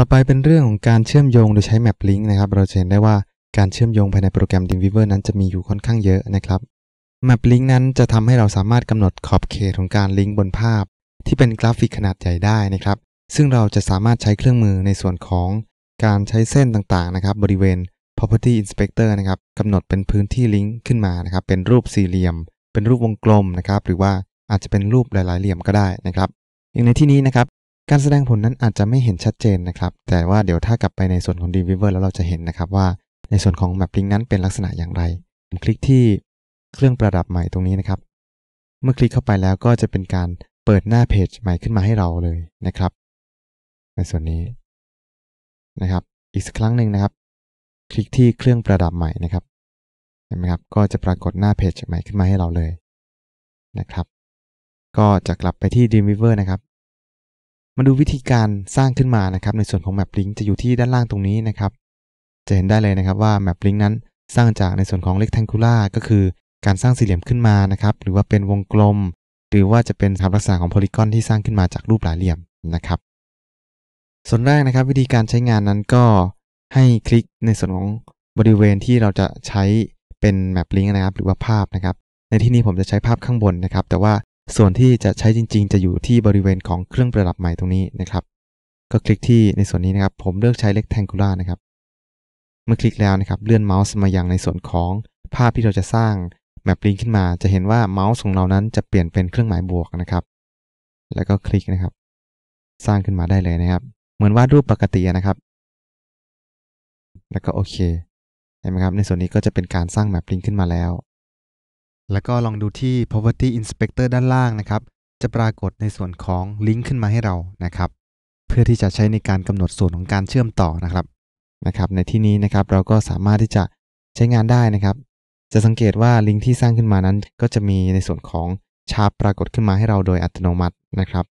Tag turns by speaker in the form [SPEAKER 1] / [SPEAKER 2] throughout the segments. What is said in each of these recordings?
[SPEAKER 1] ต่อไปเป็นเรื่องของการเชื่อมโยงโดยใช้ Map Link นะครับ เราจะเห็นได้ว่าการเชื่อมโยงภายในโปรแกรม Dreamweaver นั้นจะมีอยู่ค่อนข้างเยอะนะครับ Map Link นั้นจะทำให้เราสามารถกำหนดขอบเขตของการลิงก์บนภาพ ที่เป็นกราฟิกขนาดใหญ่ได้นะครับ ซึ่งเราจะสามารถใช้เครื่องมือในส่วนของการใช้เส้นต่างๆนะครับ บริเวณ property inspector นะครับกำหนดเป็นพื้นที่ลิงก์ขึ้นมานะครับ เป็นรูปสี่เหลี่ยม เป็นรูปวงกลมนะครับ หรือว่าอาจจะเป็นรูปหลายๆเหลี่ยมก็ได้นะครับ อย่างในที่นี้นะครับการแสดงผลนั้นอาจจะไม่เห็นชัดเจนนะครับ แต่ว่าเดี๋ยวถ้ากลับไปในส่วนของ Dreamweaver แล้วเราจะเห็นนะครับว่าในส่วนของ Mapping นั้นเป็นลักษณะอย่างไรผมคลิกที่เครื่องประดับใหม่ตรงนี้นะครับ เมื่อคลิกเข้าไปแล้วก็จะเป็นการเปิดหน้าเพจใหม่ขึ้นมาให้เราเลยนะครับ
[SPEAKER 2] ในส่วนนี้ นะครับ อีกสักครั้งหนึ่งนะครับ คลิกที่เครื่องประดับใหม่นะครับ เห็นไหมครับ ก็จะปรากฏหน้าเพจใหม่ขึ้นมาให้เราเลย
[SPEAKER 1] นะครับ ก็จะกลับไปที่ Dreamweaver นะครับมาดูวิธีการสร้างขึ้นมานะครับ ในส่วนของ Map Link จะอยู่ที่ด้านล่างตรงนี้นะครับ จะเห็นได้เลยนะครับว่า Map Link นั้นสร้างจากในส่วนของ Rectangular ก็คือ การสร้างสี่เหลี่ยมขึ้นมานะครับ หรือว่าเป็นวงกลม หรือว่าจะเป็นทรับลักษณะของโพลีกอนที่สร้างขึ้นมาจากรูปหลายเหลี่ยมนะครับ ส่วนแรกนะครับ วิธีการใช้งานนั้นก็ให้คลิกในส่วนของบริเวณที่เราจะใช้เป็น Map Link นะครับหรือว่าภาพนะครับ ในที่นี้ผมจะใช้ภาพข้างบนนะครับ แต่ว่าส่วนที่จะใช้จริง ๆ จะอยู่ที่บริเวณของเครื่องประดับใหม่ตรงนี้นะครับ ก็คลิกที่ในส่วนนี้นะครับผมเลือกใช้ล็กแทงกูล่านะครับ เมื่อคลิกแล้วนะครับเลื่อนเมาส์มายังในส่วนของภาพที่เราจะสร้างแมปลิงขึ้นมา จะเห็นว่าเมาส์ของเรานั้นจะเปลี่ยนเป็นเครื่องหมายบวกนะครับ แล้วก็คลิกนะครับ สร้า
[SPEAKER 2] งขึ้นมาได้เลยนะครับ เหมือนวาดรูปปกตินะครับ แล้วก็โอเค
[SPEAKER 1] เห็นไหมครับในส่วนนี้ก็จะเป็นการสร้างแมปลิงขึ้นมาแล้วแล้วก็ลองดูที่ p r o p e r t y inspector ด้านล่างนะครับ จะปรากฏในส่วนของลิงก์ขึ้นมาให้เรานะครับ เพื่อที่จะใช้ในการกำหนดส่วนของการเชื่อมต่อนะครับ นะครับ ในที่นี้นะครับเราก็สามารถที่จะใช้งานได้นะครับ จะสังเกตว่าลิงก์ที่สร้างขึ้นมานั้น ก็จะมีในส่วนของชาร์ปปรากฏขึ้นมาให้เราโดยอัตโนมัตินะครับ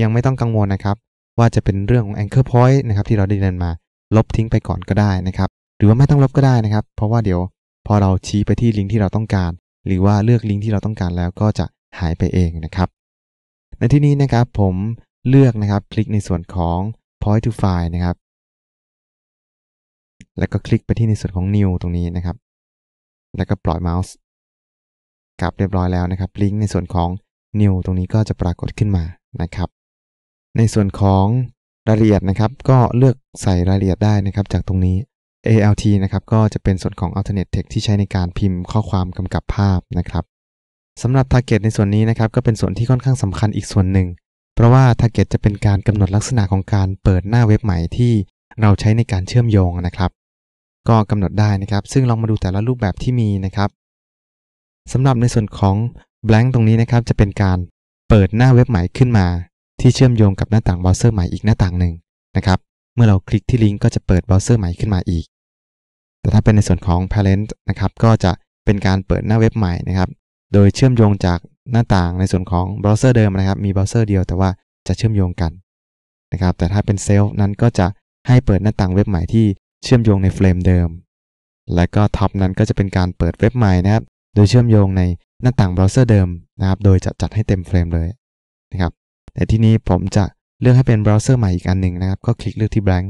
[SPEAKER 1] ยังไม่ต้องกังวลนะครับ ว่าจะเป็นเรื่องของ anchor point นะครับที่เราได้เรียนมาลบทิ้งไปก่อนก็ได้นะครับ หรือว่าไม่ต้องลบก็ได้นะครับ เพราะว่าเดี๋ยวพอเราชี้ไปที่ลิงก์ที่เราต้องการหรือว่าเลือกลิงก์ที่เราต้องการแล้วก็จะหายไปเองนะครับ ในที่นี้นะครับผมเลือกนะครับคลิก
[SPEAKER 2] ในส่วนของ point to file นะครับ แล้วก็คลิกไปที่ในส่วนของ new ตรงนี้นะครับ แล้วก็ปล่อยเมาส์กลับเรียบร้อยแล้วน
[SPEAKER 1] ะครับ ลิงก์ในส่วนของ new ตรงนี้ก็จะปรากฏขึ้นมานะครับ ในส่วนของรายละเอียดนะครับ ก็เลือกใส่รายละเอียดได้นะครับจากตรงนี้ ALT นะครับก็จะเป็นส่วนของ alternate text ที่ใช้ในการพิมพ์ข้อความกำกับภาพนะครับสำหรับ target ในส่วนนี้นะครับก็เป็นส่วนที่ค่อนข้างสำคัญอีกส่วนหนึ่ง เพราะว่า target จะเป็นการกำหนดลักษณะของการเปิดหน้าเว็บใหม่ที่เราใช้ในการเชื่อมโยงนะครับ ก็กำหนดได้นะครับ ซึ่งลองมาดูแต่ละรูปแบบที่มีนะครับสำหรับในส่วนของ blank ตรงนี้นะครับ จะเป็นการเปิดหน้าเว็บใหม่ขึ้นมา ที่เชื่อมโยงกับหน้าต่างเบราว์เซอร์ใหม่อีกหน้าต่างหนึ่งนะครับ เมื่อเราคลิกที่ลิงก์ก็จะเปิดเบราว์เซอร์ใหม่ขึ้นมาอีกแต่ถ้าเป็นในส่วนของ parent นะครับ ก็จะเป็นการเปิดหน้าเว็บใหม่นะครับ โดยเชื่อมโยงจากหน้าต่างในส่วนของเบราว์เซอร์เดิมนะครับมีเบราว์เซอร์เดียวแต่ว่าจะเชื่อมโยงกันนะครับแต่ถ้าเป็นเซลล์นั้นก็จะให้เปิดหน้าต่างเว็บใหม่ที่เชื่อมโยงในเฟรมเดิม และก็ท็อปนั้นก็จะเป็นการเปิดเว็บใหม่นะครับโดยเชื่อมโยงในหน้าต่างเบราว์เซอร์เดิมนะครับโดยจะจัดให้เต็มเฟรมเลยนะครับแต่ที่นี้ผมจะเลือกให้เป็นเบราว์เซอร์ใหม่อีกอันหนึ่งนะครับก็คลิกเลือกที่ blank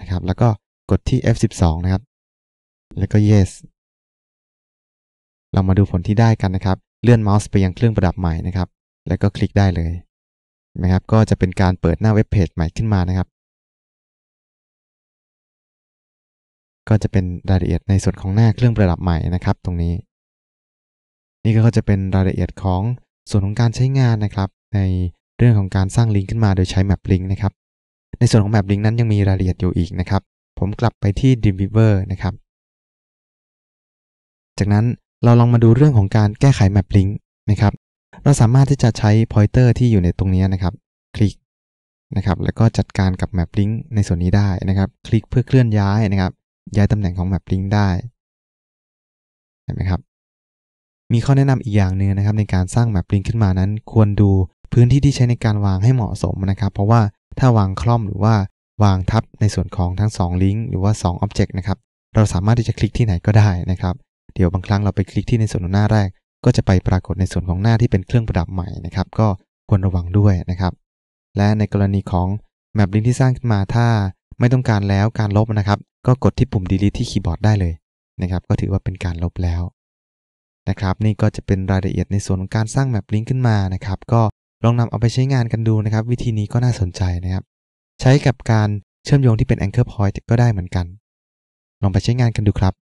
[SPEAKER 1] นะครับ แล้วก็กดที่ F12 นะคร
[SPEAKER 2] ับ แล้วก็ yes เรามาดูผลที่ได้กันนะครับ เลื่อนเมาส์ไปยังเครื่องประดับใหม่นะครับ แล้วก็คลิกได้เลย นะครับ ก็จะเป็นการเปิดหน้าเว็บเพจใหม่ขึ้นมานะครับ ก็จ
[SPEAKER 1] ะเป็นรายละเอียดในส่วนของหน้าเครื่องประดับใหม่นะครับ ตรงนี้ นี่ก็จะเป็นรายละเอียดของส่วนของการใช้งานนะครับ ในเรื่องของการสร้างลิงก์ขึ้นมาโดยใช้แมปลิงก์นะครับ ในส่วนของแมปลิงก์นั้นยังมีรายละเอียดอยู่อีกนะครับผมกลับไปที่ Dreamweaver นะครับ จากนั้นเราลองมาดูเรื่องของการแก้ไข Map Link นะครับ เราสามารถที่จะใช้ pointer ที่อยู่ในตรงนี้นะครับ คลิกนะครับ แล้วก็จัดการกับ Map Link ในส่วนนี้ได้นะครับ คลิกเพื่อเคลื่อนย้ายนะครับ ย้ายตำแหน่งของ Map Link ได้เห็นไหมครับมีข้อแนะนำอีกอย่างหนึ่งนะครับในการสร้าง Map Link ขึ้นมานั้นควรดูพื้นที่ที่ใช้ในการวางให้เหมาะสมนะครับ เพราะว่าถ้าวางคล่อมหรือว่าวางทับในส่วนของทั้ง2ลิงก์หรือว่า 2 Object นะครับ เราสามารถที่จะคลิกที่ไหนก็ได้นะครับ เดี๋ยวบางครั้งเราไปคลิกที่ในส่วนของหน้าแรก ก็จะไปปรากฏในส่วนของหน้าที่เป็นเครื่องประดับใหม่นะครับ ก็ควรระวังด้วยนะครับ และในกรณีของแมปลิงก์ที่สร้างขึ้นมาถ้าไม่ต้องการแล้วการลบนะครับ ก็กดที่ปุ่ม delete ที่คีย์บอร์ดได้เลยนะครับ ก็ถือว่าเป็นการลบแล้ว นะครับนี่ก็จะเป็นรายละเอียดในส่วนของการสร้างแมปลิงก์ขึ้นมานะครับ ก็ลองนำเอาไปใช้งานกันดูนะครับ วิธีนี้ก็น่าสนใจนะครับใช้กับการเชื่อมโยงที่เป็น Anchor Point ก็ได้เหมือนกัน ลองไป
[SPEAKER 2] ใช้งานกันดูครับ